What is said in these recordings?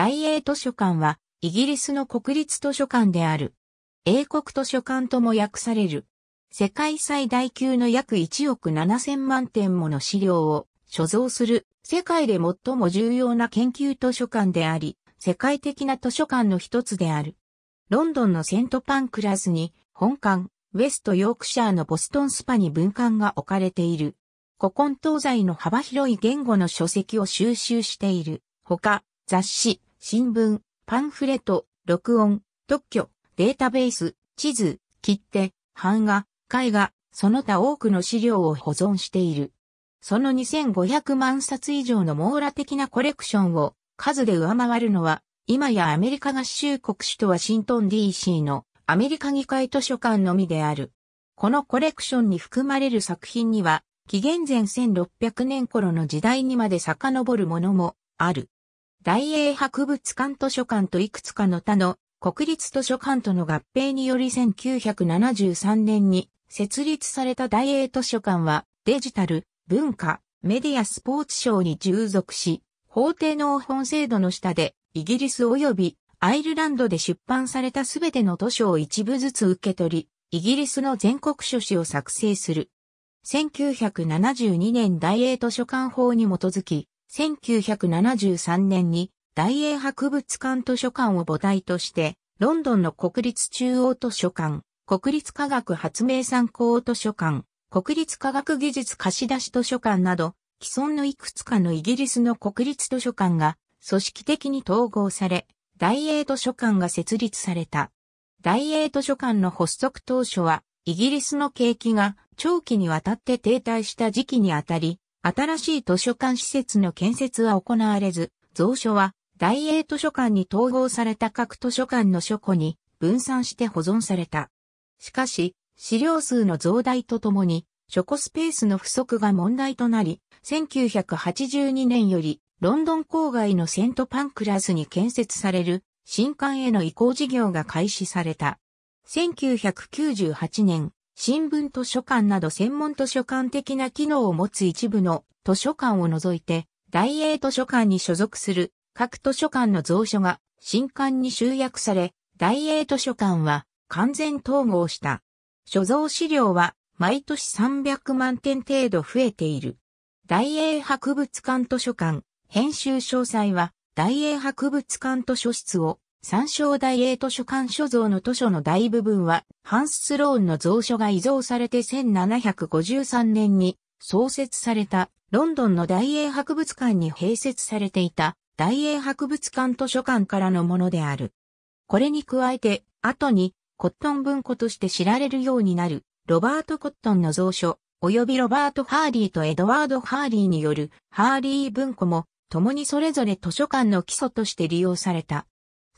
大英図書館は、イギリスの国立図書館である。英国図書館とも訳される。世界最大級の約1億7000万点もの資料を所蔵する世界で最も重要な研究図書館であり、世界的な図書館の一つである。ロンドンのセントパンクラスに本館、ウェストヨークシャーのボストンスパに文館が置かれている。古今東西の幅広い言語の書籍を収集している。他、雑誌、新聞、パンフレット、録音、特許、データベース、地図、切手、版画、絵画、その他多くの資料を保存している。その2500万冊以上の網羅的なコレクションを数で上回るのは、今やアメリカ合衆国首都ワシントン DC のアメリカ議会図書館のみである。このコレクションに含まれる作品には、紀元前1600年頃の時代にまで遡るものもある。大英博物館図書館といくつかの他の国立図書館との合併により1973年に設立された大英図書館はデジタル、文化、メディアスポーツ賞に従属し、法定の本制度の下でイギリス及びアイルランドで出版されたすべての図書を一部ずつ受け取り、イギリスの全国書誌を作成する。1972年大英図書館法に基づき、1973年に大英博物館図書館を母体として、ロンドンの国立中央図書館、国立科学発明参考図書館、国立科学技術貸出図書館など、既存のいくつかのイギリスの国立図書館が組織的に統合され、大英図書館が設立された。大英図書館の発足当初は、イギリスの景気が長期にわたって停滞した時期にあたり、新しい図書館施設の建設は行われず、蔵書は大英図書館に統合された各図書館の書庫に分散して保存された。しかし、資料数の増大とともに、書庫スペースの不足が問題となり、1982年より、ロンドン郊外のセントパンクラスに建設される新館への移行事業が開始された。1998年、新聞図書館など専門図書館的な機能を持つ一部の図書館を除いて、大英図書館に所属する各図書館の蔵書が新刊に集約され、大英図書館は完全統合した。所蔵資料は毎年300万点程度増えている。大英博物館図書館編集詳細は大英博物館図書室を参照大英図書館所蔵の図書の大部分は、ハンス・スローンの蔵書が遺贈されて1753年に創設されたロンドンの大英博物館に併設されていた大英博物館図書館からのものである。これに加えて、後にコットン文庫として知られるようになる、ロバート・コットンの蔵書、及びロバート・ハーリーとエドワード・ハーリーによるハーリー文庫も、共にそれぞれ図書館の基礎として利用された。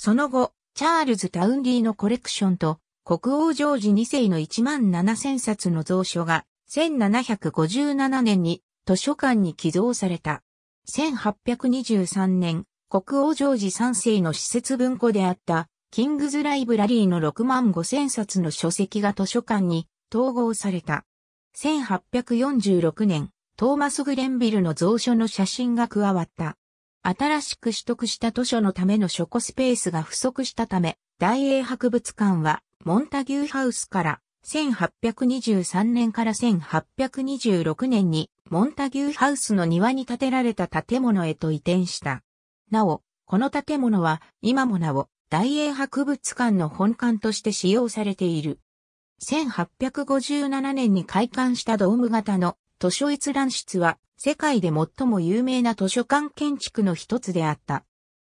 その後、チャールズ・タウンディのコレクションと、国王ジョージ2世の1万7000冊の蔵書が、1757年に図書館に寄贈された。1823年、国王ジョージ3世の施設文庫であった、キングズライブラリーの6万5000冊の書籍が図書館に統合された。1846年、トーマス・グレンビルの蔵書の写真が加わった。新しく取得した図書のための書庫スペースが不足したため、大英博物館は、モンタギューハウスから1823年から1826年にモンタギューハウスの庭に建てられた建物へと移転した。なお、この建物は今もなお大英博物館の本館として使用されている。1857年に開館したドーム型の図書閲覧室は世界で最も有名な図書館建築の一つであった。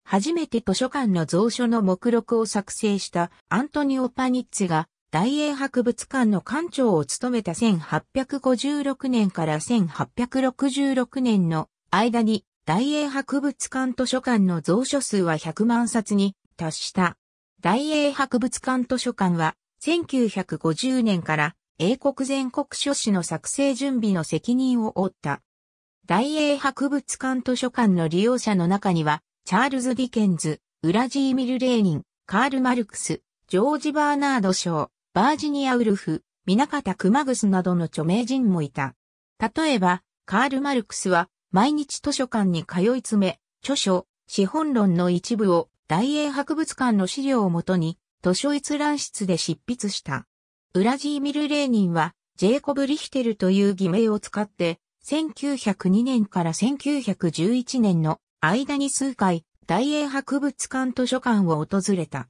初めて図書館の蔵書の目録を作成したアントニオ・パニッツが大英博物館の館長を務めた1856年から1866年の間に大英博物館図書館の蔵書数は100万冊に達した。大英博物館図書館は1950年から英国全国書誌の作成準備の責任を負った大英博物館図書館の利用者の中には、チャールズ・ディケンズ、ウラジーミル・レーニン、カール・マルクス、ジョージ・バーナード・ショー、バージニア・ウルフ、クマグスなどの著名人もいた。例えば、カール・マルクスは、毎日図書館に通い詰め、著書、資本論の一部を大英博物館の資料をもとに図書閲覧室で執筆した。ウラジーミル・レーニンはジェイコブ・リヒテルという偽名を使って1902年から1911年の間に数回、大英博物館図書館を訪れた。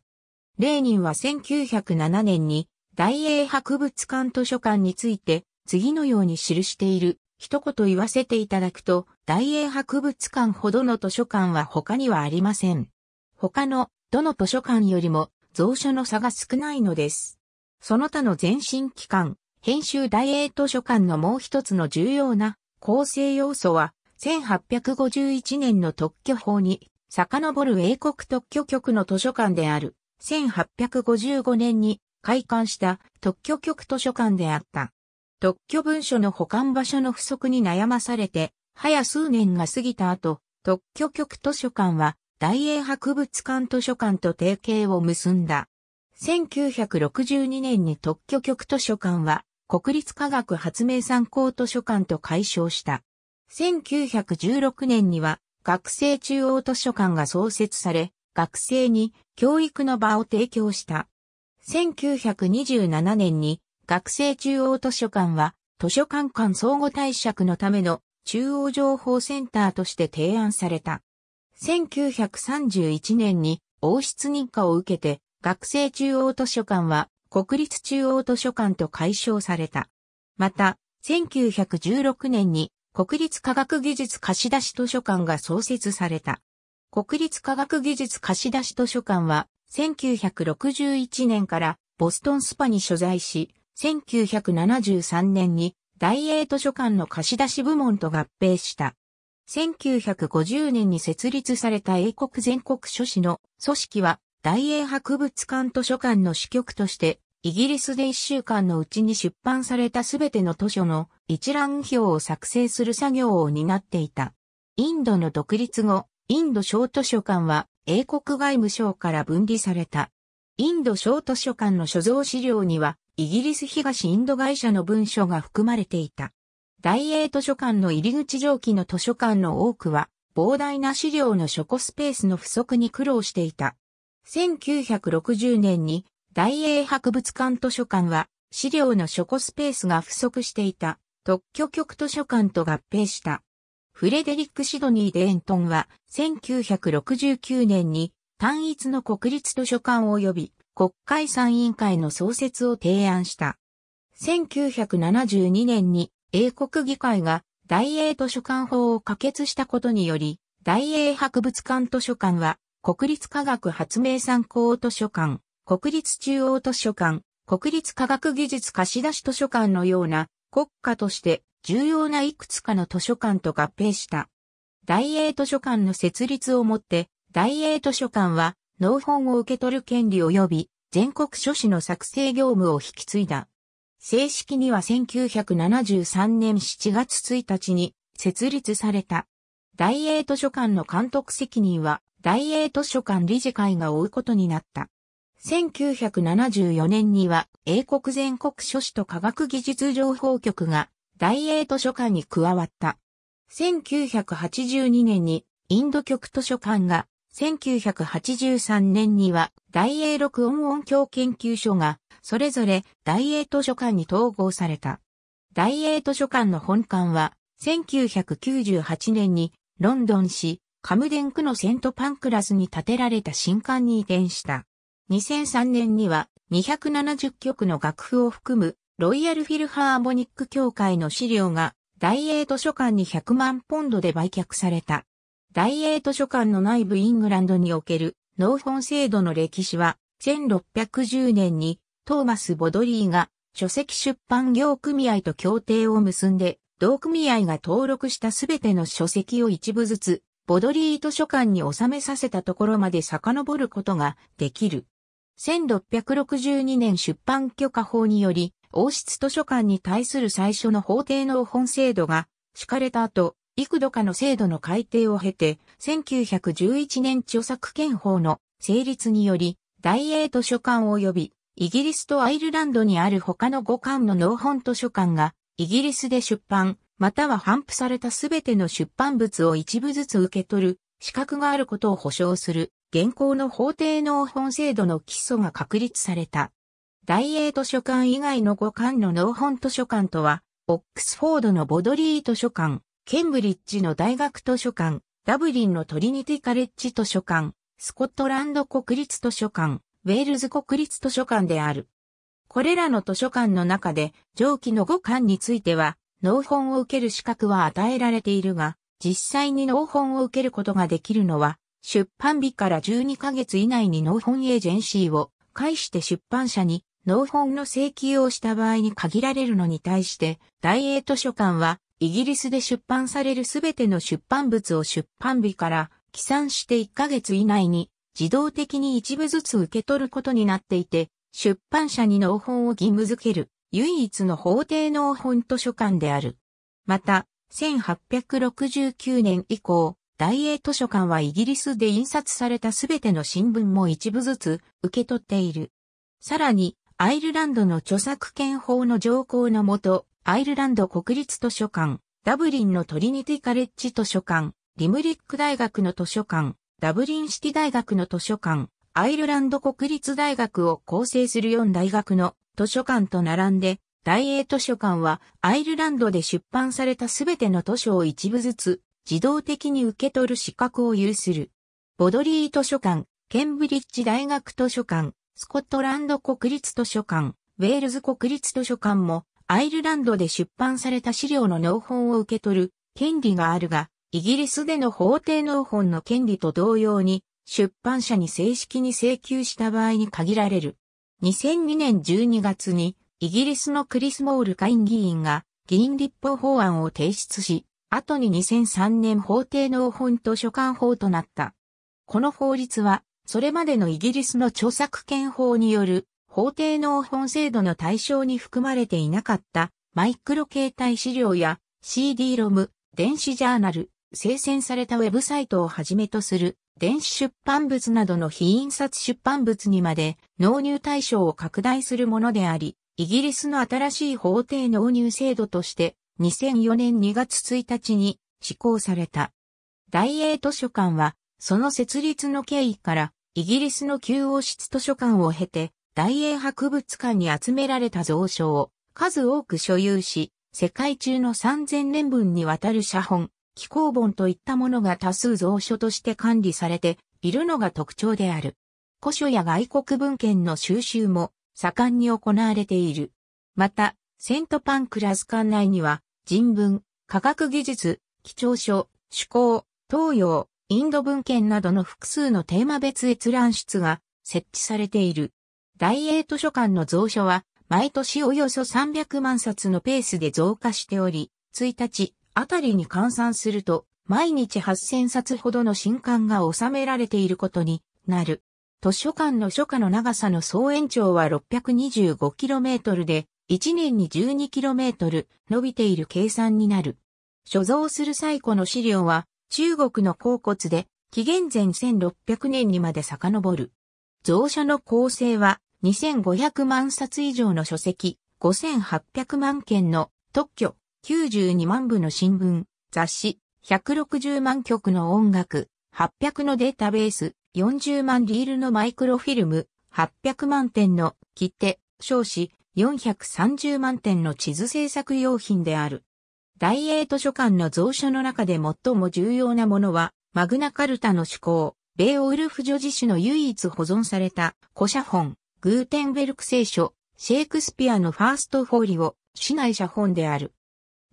レーニンは1907年に大英博物館図書館について次のように記している。一言言わせていただくと、大英博物館ほどの図書館は他にはありません。他のどの図書館よりも蔵書の差が少ないのです。その他の前進機関、編集大英図書館のもう一つの重要な構成要素は1851年の特許法に遡る英国特許局の図書館である1855年に開館した特許局図書館であった。特許文書の保管場所の不足に悩まされて、早数年が過ぎた後、特許局図書館は大英博物館図書館と提携を結んだ。1962年に特許局図書館は国立科学発明参考図書館と解消した。1916年には学生中央図書館が創設され、学生に教育の場を提供した。1927年に学生中央図書館は図書館間相互対策のための中央情報センターとして提案された。1931年に王室認可を受けて学生中央図書館は国立中央図書館と解消された。また、1916年に国立科学技術貸出図書館が創設された。国立科学技術貸出図書館は、1961年からボストンスパに所在し、1973年に大英図書館の貸出部門と合併した。1950年に設立された英国全国書士の組織は大英博物館図書館の支局として、イギリスで1週間のうちに出版されたすべての図書の一覧表を作成する作業を担っていた。インドの独立後、インド小図書館は英国外務省から分離された。インド小図書館の所蔵資料には、イギリス東インド会社の文書が含まれていた。大英図書館の入り口上記の図書館の多くは、膨大な資料の書庫スペースの不足に苦労していた。1960年に大英博物館図書館は資料の書庫スペースが不足していた特許局図書館と合併した。フレデリック・シドニー・デエントンは1969年に単一の国立図書館及び国会参院会の創設を提案した。1972年に英国議会が大英図書館法を可決したことにより、大英博物館図書館は国立科学発明参考図書館、国立中央図書館、国立科学技術貸出図書館のような国家として重要ないくつかの図書館と合併した。大英図書館の設立をもって、大英図書館は納本を受け取る権利及び全国書誌の作成業務を引き継いだ。正式には1973年7月1日に設立された。大英図書館の監督責任は大英図書館理事会が追うことになった。1974年には英国全国書士と科学技術情報局が大英図書館に加わった。1982年にインド局図書館が、1983年には大英録音音響研究所が、それぞれ大英図書館に統合された。大英図書館の本館は、1998年にロンドン市カムデン区のセントパンクラスに建てられた新館に移転した。2003年には270曲の楽譜を含むロイヤルフィルハーモニック協会の資料が大英図書館に100万ポンドで売却された。大英図書館の内部イングランドにおける農本制度の歴史は1610年にトーマス・ボドリーが書籍出版業組合と協定を結んで同組合が登録したすべての書籍を一部ずつボドリー図書館に収めさせたところまで遡ることができる。1662年出版許可法により、王室図書館に対する最初の法定の本制度が敷かれた後、幾度かの制度の改定を経て、1911年著作権法の成立により、大英図書館及びイギリスとアイルランドにある他の5館の農本図書館がイギリスで出版、または頒布されたすべての出版物を一部ずつ受け取る、資格があることを保証する、現行の法定納本制度の基礎が確立された。大英図書館以外の五館の納本図書館とは、オックスフォードのボドリー図書館、ケンブリッジの大学図書館、ダブリンのトリニティカレッジ図書館、スコットランド国立図書館、ウェールズ国立図書館である。これらの図書館の中で、上記の五館については、納本を受ける資格は与えられているが、実際に納本を受けることができるのは、出版日から12ヶ月以内に納本エージェンシーを介して出版社に納本の請求をした場合に限られるのに対して、大英図書館はイギリスで出版されるすべての出版物を出版日から起算して1ヶ月以内に自動的に一部ずつ受け取ることになっていて、出版社に納本を義務付ける唯一の法廷の本図書館である。また、1869年以降、大英図書館はイギリスで印刷されたすべての新聞も一部ずつ受け取っている。さらに、アイルランドの著作権法の条項のもと、アイルランド国立図書館、ダブリンのトリニティカレッジ図書館、リムリック大学の図書館、ダブリンシティ大学の図書館、アイルランド国立大学を構成する4大学の図書館と並んで、大英図書館はアイルランドで出版されたすべての図書を一部ずつ自動的に受け取る資格を有する。ボドリー図書館、ケンブリッジ大学図書館、スコットランド国立図書館、ウェールズ国立図書館もアイルランドで出版された資料の納本を受け取る権利があるが、イギリスでの法定納本の権利と同様に出版社に正式に請求した場合に限られる。2002年12月にイギリスのクリス・モール下院議員が議員立法法案を提出し、後に2003年法定農本図書館法となった。この法律は、それまでのイギリスの著作権法による法定農本制度の対象に含まれていなかったマイクロ携帯資料や CD ロム、電子ジャーナル、生鮮されたウェブサイトをはじめとする電子出版物などの非印刷出版物にまで納入対象を拡大するものであり、イギリスの新しい法定納入制度として2004年2月1日に施行された。大英図書館は、その設立の経緯から、イギリスの旧王室図書館を経て、大英博物館に集められた蔵書を数多く所有し、世界中の3000年分にわたる写本、気候本といったものが多数蔵書として管理されているのが特徴である。古書や外国文献の収集も盛んに行われている。また、セントパンクラス館内には、人文、科学技術、基調書、趣向、東洋、インド文献などの複数のテーマ別閲覧室が設置されている。大英図書館の蔵書は、毎年およそ300万冊のペースで増加しており、1日、あたりに換算すると、毎日8000冊ほどの新刊が収められていることになる。図書館の書家の長さの総延長は 625km で、1年に 12km 伸びている計算になる。所蔵する最古の資料は、中国の甲骨で、紀元前1600年にまで遡る。蔵書の構成は、2500万冊以上の書籍、5800万件の特許、92万部の新聞、雑誌、160万曲の音楽、800のデータベース、40万リールのマイクロフィルム、800万点の切手、少子、430万点の地図制作用品である。大英図書館の蔵書の中で最も重要なものは、マグナカルタの趣向、ベーオウルフ女子種の唯一保存された古写本、グーテンベルク聖書、シェイクスピアのファーストフォーリオ、市内写本である。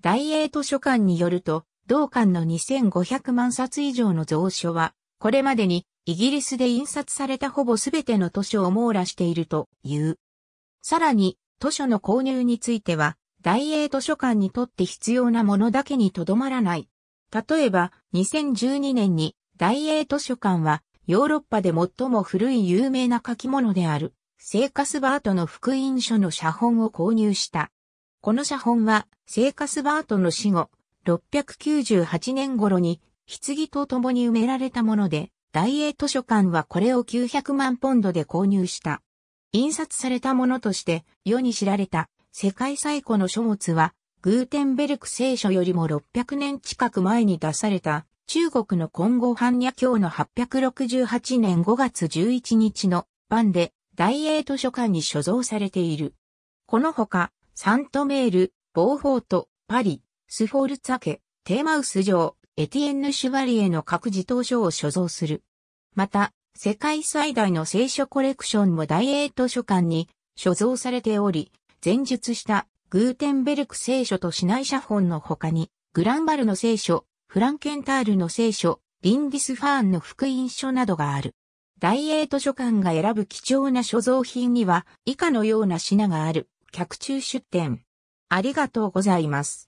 大英図書館によると、同館の2500万冊以上の蔵書は、これまでにイギリスで印刷されたほぼ全ての図書を網羅しているという。さらに、図書の購入については、大英図書館にとって必要なものだけにとどまらない。例えば、2012年に大英図書館は、ヨーロッパで最も古い有名な書き物である、セイカスバートの福音書の写本を購入した。この写本は、セイカスバートの死後、698年頃に、棺と共に埋められたもので、大英図書館はこれを900万ポンドで購入した。印刷されたものとして、世に知られた、世界最古の書物は、グーテンベルク聖書よりも600年近く前に出された、中国の今後般若教の868年5月11日の版で、大英図書館に所蔵されている。このほか、サントメール、ボーフォート、パリ、スフォルツァ家、テーマウス城、エティエンヌ・シュバリエの各自頭書を所蔵する。また、世界最大の聖書コレクションも大英図書館に所蔵されており、前述したグーテンベルク聖書と市内写本の他に、グランバルの聖書、フランケンタールの聖書、リンディスファーンの福音書などがある。大英図書館が選ぶ貴重な所蔵品には以下のような品がある。客中出店。ありがとうございます。